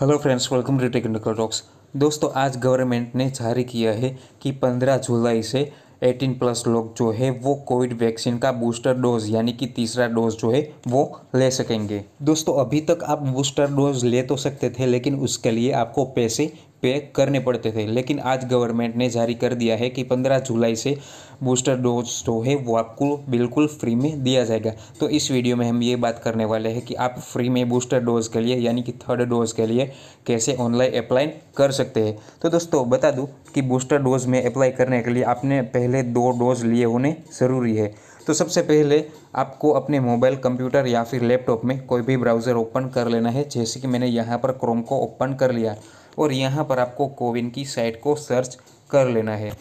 hello friends welcome to technical talks दोस्तों आज government ने जारी किया है कि 15 जुलाई से 18 प्लस लोग जो है वो कोविड वैक्सीन का बूस्टर डोज यानी कि तीसरा डोज जो है वो ले सकेंगे दोस्तों अभी तक आप बूस्टर डोज ले तो सकते थे लेकिन उसके लिए आपको पैसे पे करने पड़ते थे लेकिन आज गवर्नमेंट ने जारी कर दिया है कि 15 जुलाई से बूस्टर डोज जो है वो आपको बिल्कुल फ्री में दिया जाएगा तो इस वीडियो में हम ये बात करने वाले हैं कि आप फ्री में बूस्टर डोज के लिए यानी कि थर्ड डोज के लिए कैसे ऑनलाइन अप्लाई कर सकते हैं तो दोस्तों बता दूँ कि बूस्टर डोज में अप्लाई करने के लिए आपने पहले दो डोज लिए होने ज़रूरी है तो सबसे पहले आपको अपने मोबाइल कंप्यूटर या फिर लैपटॉप में कोई भी ब्राउज़र ओपन कर लेना है जैसे कि मैंने यहाँ पर क्रोम को ओपन कर लिया और यहाँ पर आपको कोविन की साइट को सर्च कर लेना है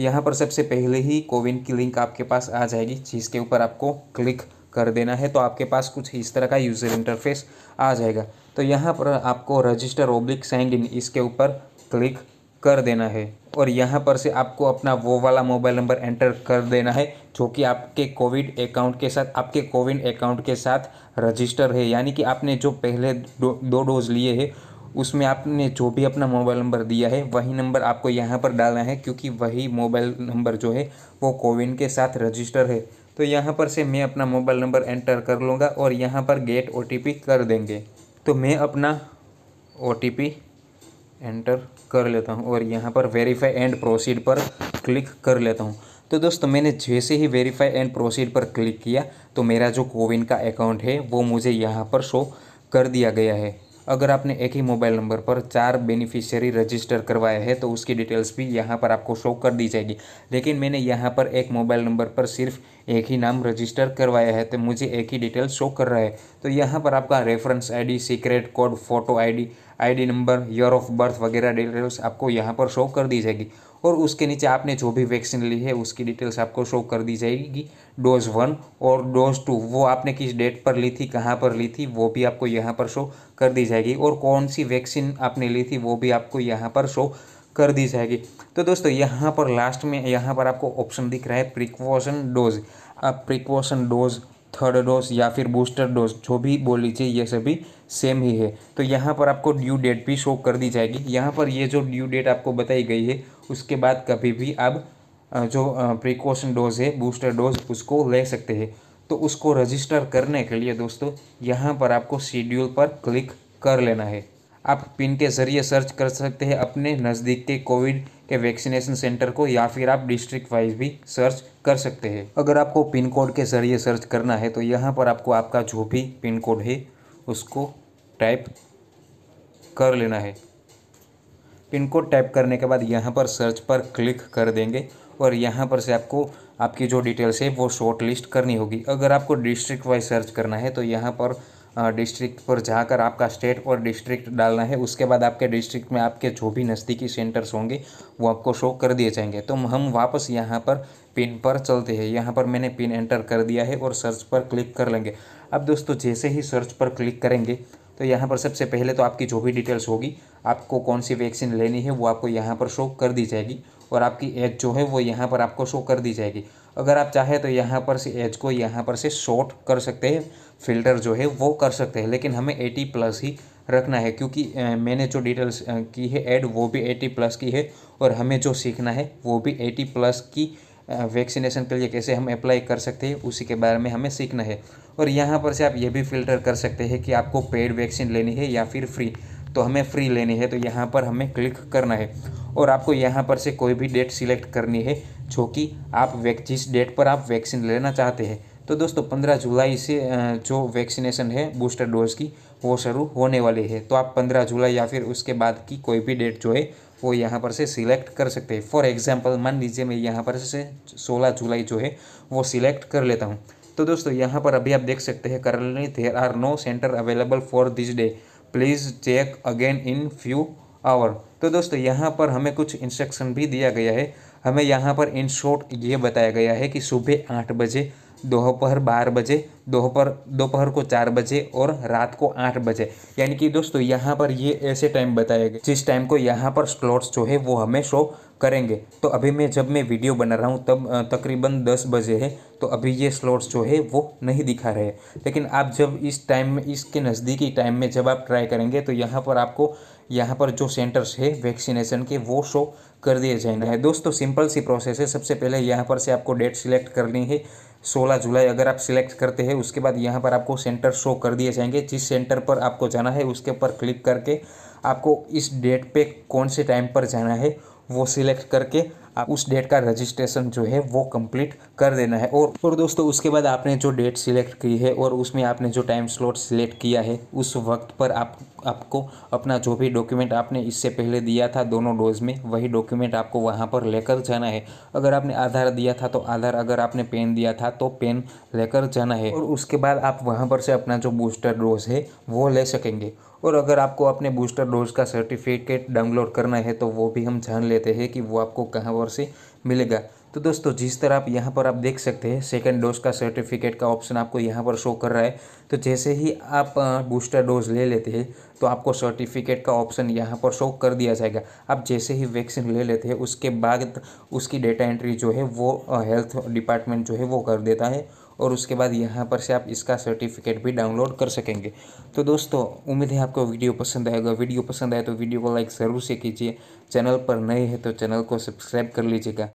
यहाँ पर सबसे पहले ही कोविन की लिंक आपके पास आ जाएगी जिसके ऊपर आपको क्लिक कर देना है तो आपके पास कुछ इस तरह का यूज़र इंटरफेस आ जाएगा तो यहाँ पर आपको रजिस्टर ओब्लिक साइन इन इसके ऊपर क्लिक कर देना है और यहाँ पर से आपको अपना वो वाला मोबाइल नंबर एंटर कर देना है जो कि आपके कोविड अकाउंट के साथ आपके कोविन अकाउंट के साथ रजिस्टर है यानी कि आपने जो पहले दो, दो डोज लिए हैं उसमें आपने जो भी अपना मोबाइल नंबर दिया है वही नंबर आपको यहाँ पर डालना है क्योंकि वही मोबाइल नंबर जो है वो कोविन के साथ रजिस्टर है तो यहाँ पर से मैं अपना मोबाइल नंबर एंटर कर लूँगा और यहाँ पर गेट ओ कर देंगे तो मैं अपना ओ एंटर कर लेता हूँ और यहाँ पर वेरीफाई एंड प्रोसीड पर क्लिक कर लेता हूँ तो दोस्तों मैंने जैसे ही वेरीफाई एंड प्रोसीड पर क्लिक किया तो मेरा जो कोविन का अकाउंट है वो मुझे यहाँ पर शो कर दिया गया है अगर आपने एक ही मोबाइल नंबर पर चार बेनिफिशियरी रजिस्टर करवाए हैं तो उसकी डिटेल्स भी यहाँ पर आपको शो कर दी जाएगी लेकिन मैंने यहाँ पर एक मोबाइल नंबर पर सिर्फ एक ही नाम रजिस्टर करवाया है तो मुझे एक ही डिटेल शो कर रहा है तो यहाँ पर आपका reference ID secret code photo ID ID number year of birth वगैरह डिटेल्स आपको यहाँ पर शो कर दी जाएगी और उसके नीचे आपने जो भी वैक्सीन ली है उसकी डिटेल्स आपको शो कर दी जाएगी डोज वन और डोज टू वो आपने किस डेट पर ली थी कहाँ पर ली थी वो भी आपको यहाँ पर शो कर दी जाएगी और कौन सी वैक्सीन आपने ली थी वो भी आपको यहाँ पर शो कर दी जाएगी तो दोस्तों यहाँ पर लास्ट में यहाँ पर आपको ऑप्शन दिख रहा है प्रिकॉशन डोज आप प्रिकॉशन डोज थर्ड डोज या फिर बूस्टर डोज जो भी बोल लीजिए ये सभी सेम ही है तो यहाँ पर आपको ड्यू डेट भी शो कर दी जाएगी यहाँ पर ये जो ड्यू डेट आपको बताई गई है उसके बाद कभी भी आप जो प्रिकॉशन डोज है बूस्टर डोज उसको ले सकते हैं तो उसको रजिस्टर करने के लिए दोस्तों यहाँ पर आपको शेड्यूल पर क्लिक कर लेना है आप पिन के ज़रिए सर्च कर सकते हैं अपने नज़दीक के कोविड के वैक्सीनेशन सेंटर को या फिर आप डिस्ट्रिक्ट वाइज भी सर्च कर सकते हैं अगर आपको पिन कोड के ज़रिए सर्च करना है तो यहाँ पर आपको आपका जो भी पिन कोड है उसको टाइप कर लेना है पिन कोड टाइप करने के बाद यहाँ पर सर्च पर क्लिक कर देंगे और यहाँ पर से आपको आपकी जो डिटेल्स है वो शॉर्ट लिस्ट करनी होगी अगर आपको डिस्ट्रिक्ट वाइज सर्च करना है तो यहाँ पर डिस्ट्रिक्ट पर जाकर आपका स्टेट और डिस्ट्रिक्ट डालना है उसके बाद आपके डिस्ट्रिक्ट में आपके जो भी नज़दीकी सेंटर्स होंगे वो आपको शो कर दिए जाएंगे तो हम वापस यहाँ पर पिन पर चलते हैं यहाँ पर मैंने पिन एंटर कर दिया है और सर्च पर क्लिक कर लेंगे अब दोस्तों जैसे ही सर्च पर क्लिक करेंगे तो यहाँ पर सबसे पहले तो आपकी जो भी डिटेल्स होगी आपको कौन सी वैक्सीन लेनी है वो आपको यहाँ पर शो कर दी जाएगी और आपकी एज जो है वो यहाँ पर आपको शो कर दी जाएगी अगर आप चाहे तो यहाँ पर से एज को यहाँ पर से शॉर्ट कर सकते हैं फिल्टर जो है वो कर सकते हैं लेकिन हमें एटी प्लस ही रखना है क्योंकि मैंने जो डिटेल्स की है ऐड वो भी एटी प्लस की है और हमें जो सीखना है वो भी एटी प्लस की वैक्सीनेशन के लिए कैसे हम अप्लाई कर सकते हैं उसी के बारे में हमें सीखना है और यहाँ पर से आप ये भी फिल्टर कर सकते हैं कि आपको पेड वैक्सीन लेनी है या फिर फ्री तो हमें फ्री लेनी है तो यहाँ पर हमें क्लिक करना है और आपको यहाँ पर से कोई भी डेट सिलेक्ट करनी है जो कि आप वैक् जिस डेट पर आप वैक्सीन लेना चाहते हैं तो दोस्तों पंद्रह जुलाई से जो वैक्सीनेशन है बूस्टर डोज की वो शुरू होने वाली है तो आप पंद्रह जुलाई या फिर उसके बाद की कोई भी डेट जो है वो यहाँ पर से सिलेक्ट कर सकते हैं फॉर एग्जाम्पल मान लीजिए मैं यहाँ पर से सोलह जुलाई जो है वो सिलेक्ट कर लेता हूँ तो दोस्तों यहाँ पर अभी आप देख सकते हैं currently there are no centre available for this day please check again in few hour तो दोस्तों यहाँ पर हमें कुछ इंस्ट्रक्शन भी दिया गया है हमें यहाँ पर इन शॉर्ट ये बताया गया है कि सुबह आठ बजे दोपहर बारह बजे दोपहर दोपहर को चार बजे और रात को आठ बजे यानी कि दोस्तों यहाँ पर ये ऐसे टाइम बताए गए जिस टाइम को यहाँ पर स्लॉट्स जो है वो हमें शो करेंगे तो अभी मैं जब मैं वीडियो बना रहा हूँ तब तकरीबन दस बजे है तो अभी ये स्लॉट्स जो है वो नहीं दिखा रहे लेकिन आप जब इस टाइम में इसके नज़दीकी टाइम में जब आप ट्राई करेंगे तो यहाँ पर आपको यहाँ पर जो सेंटर्स है वैक्सीनेशन के वो शो कर दिए जाएंगे दोस्तों सिंपल सी प्रोसेस है सबसे पहले यहाँ पर से आपको डेट सिलेक्ट करनी है 16 जुलाई अगर आप सिलेक्ट करते हैं उसके बाद यहाँ पर आपको सेंटर शो कर दिए जाएंगे जिस सेंटर पर आपको जाना है उसके ऊपर क्लिक करके आपको इस डेट पे कौन से टाइम पर जाना है वो सिलेक्ट करके आप उस डेट का रजिस्ट्रेशन जो है वो कंप्लीट कर देना है और और दोस्तों उसके बाद आपने जो डेट सिलेक्ट की है और उसमें आपने जो टाइम स्लॉट सिलेक्ट किया है उस वक्त पर आप आपको अपना जो भी डॉक्यूमेंट आपने इससे पहले दिया था दोनों डोज में वही डॉक्यूमेंट आपको वहाँ पर लेकर जाना है अगर आपने आधार दिया था तो आधार अगर आपने पेन दिया था तो पेन लेकर जाना है और उसके बाद आप वहाँ पर से अपना जो बूस्टर डोज है वो ले सकेंगे और अगर आपको अपने बूस्टर डोज का सर्टिफिकेट डाउनलोड करना है तो वो भी हम जान लेते हैं कि वो आपको कहाँ पर से मिलेगा तो दोस्तों जिस तरह आप यहाँ पर आप देख सकते हैं सेकेंड डोज का सर्टिफिकेट का ऑप्शन आपको यहाँ पर शो कर रहा है तो जैसे ही आप बूस्टर डोज ले लेते हैं तो आपको सर्टिफिकेट का ऑप्शन यहाँ पर शो कर दिया जाएगा आप जैसे ही वैक्सीन ले लेते हैं उसके बाद उसकी डेटा एंट्री जो है वो हेल्थ डिपार्टमेंट जो है वो कर देता है और उसके बाद यहाँ पर से आप इसका सर्टिफिकेट भी डाउनलोड कर सकेंगे तो दोस्तों उम्मीद है आपको वीडियो पसंद आएगा वीडियो पसंद आए तो वीडियो को लाइक ज़रूर से कीजिए चैनल पर नए हैं तो चैनल को सब्सक्राइब कर लीजिएगा